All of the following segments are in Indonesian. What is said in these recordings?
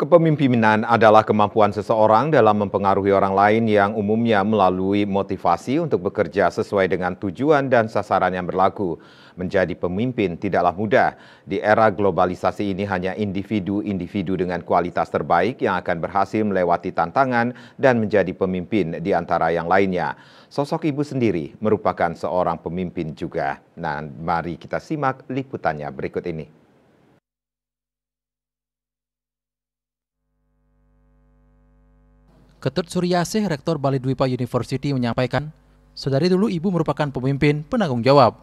Kepemimpinan adalah kemampuan seseorang dalam mempengaruhi orang lain yang umumnya melalui motivasi untuk bekerja sesuai dengan tujuan dan sasaran yang berlaku. Menjadi pemimpin tidaklah mudah. Di era globalisasi ini hanya individu-individu dengan kualitas terbaik yang akan berhasil melewati tantangan dan menjadi pemimpin di antara yang lainnya. Sosok ibu sendiri merupakan seorang pemimpin juga. Nah, mari kita simak liputannya berikut ini. Ketut Suryasih, Rektor Bali Dwipa University menyampaikan, sedari dulu ibu merupakan pemimpin penanggung jawab.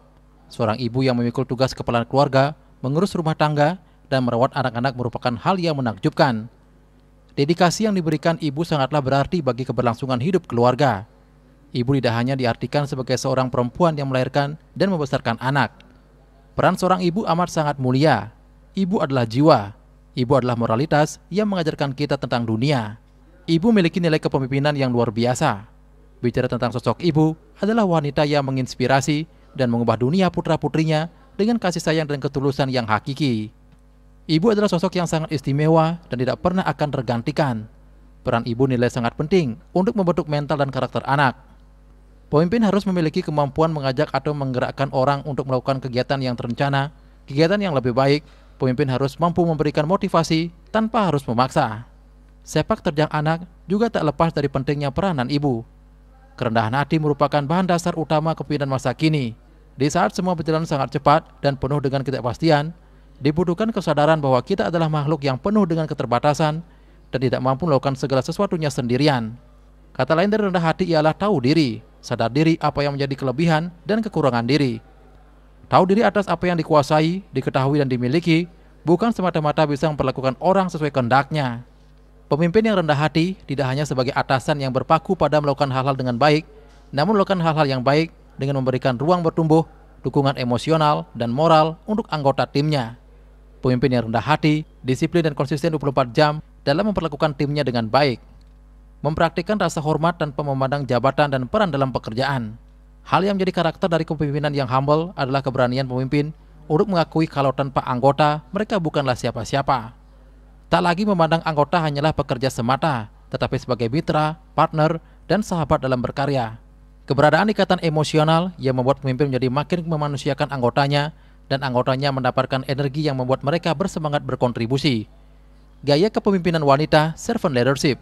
Seorang ibu yang memikul tugas kepala keluarga, mengurus rumah tangga, dan merawat anak-anak merupakan hal yang menakjubkan. Dedikasi yang diberikan ibu sangatlah berarti bagi keberlangsungan hidup keluarga. Ibu tidak hanya diartikan sebagai seorang perempuan yang melahirkan dan membesarkan anak. Peran seorang ibu amat sangat mulia. Ibu adalah jiwa. Ibu adalah moralitas yang mengajarkan kita tentang dunia. Ibu memiliki nilai kepemimpinan yang luar biasa. Bicara tentang sosok ibu adalah wanita yang menginspirasi dan mengubah dunia putra-putrinya dengan kasih sayang dan ketulusan yang hakiki. Ibu adalah sosok yang sangat istimewa dan tidak pernah akan tergantikan. Peran ibu nilai sangat penting untuk membentuk mental dan karakter anak. Pemimpin harus memiliki kemampuan mengajak atau menggerakkan orang untuk melakukan kegiatan yang terencana, kegiatan yang lebih baik. Pemimpin harus mampu memberikan motivasi tanpa harus memaksa sepak terjang anak juga tak lepas dari pentingnya peranan ibu. Kerendahan hati merupakan bahan dasar utama kepimpinan masa kini. Di saat semua berjalan sangat cepat dan penuh dengan ketidakpastian, dibutuhkan kesadaran bahwa kita adalah makhluk yang penuh dengan keterbatasan dan tidak mampu melakukan segala sesuatunya sendirian. Kata lain dari rendah hati ialah tahu diri, sadar diri apa yang menjadi kelebihan dan kekurangan diri. Tahu diri atas apa yang dikuasai, diketahui dan dimiliki, bukan semata-mata bisa memperlakukan orang sesuai kehendaknya, Pemimpin yang rendah hati tidak hanya sebagai atasan yang berpaku pada melakukan hal-hal dengan baik, namun melakukan hal-hal yang baik dengan memberikan ruang bertumbuh, dukungan emosional, dan moral untuk anggota timnya. Pemimpin yang rendah hati, disiplin dan konsisten 24 jam dalam memperlakukan timnya dengan baik. Mempraktikkan rasa hormat dan memandang jabatan dan peran dalam pekerjaan. Hal yang menjadi karakter dari kepemimpinan yang humble adalah keberanian pemimpin untuk mengakui kalau tanpa anggota mereka bukanlah siapa-siapa. Tak lagi memandang anggota hanyalah pekerja semata, tetapi sebagai mitra, partner, dan sahabat dalam berkarya. Keberadaan ikatan emosional yang membuat pemimpin menjadi makin memanusiakan anggotanya dan anggotanya mendapatkan energi yang membuat mereka bersemangat berkontribusi. Gaya kepemimpinan wanita, servant leadership.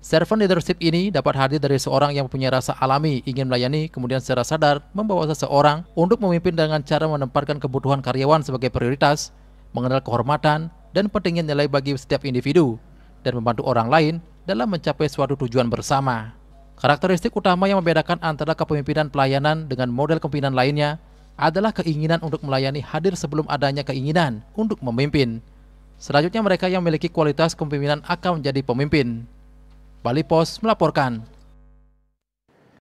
Servant leadership ini dapat hadir dari seorang yang punya rasa alami ingin melayani kemudian secara sadar membawa seseorang untuk memimpin dengan cara menempatkan kebutuhan karyawan sebagai prioritas, mengenal kehormatan, dan pentingnya nilai bagi setiap individu dan membantu orang lain dalam mencapai suatu tujuan bersama. Karakteristik utama yang membedakan antara kepemimpinan pelayanan dengan model kepemimpinan lainnya adalah keinginan untuk melayani hadir sebelum adanya keinginan untuk memimpin. Selanjutnya mereka yang memiliki kualitas kepemimpinan akan menjadi pemimpin. Bali Post melaporkan.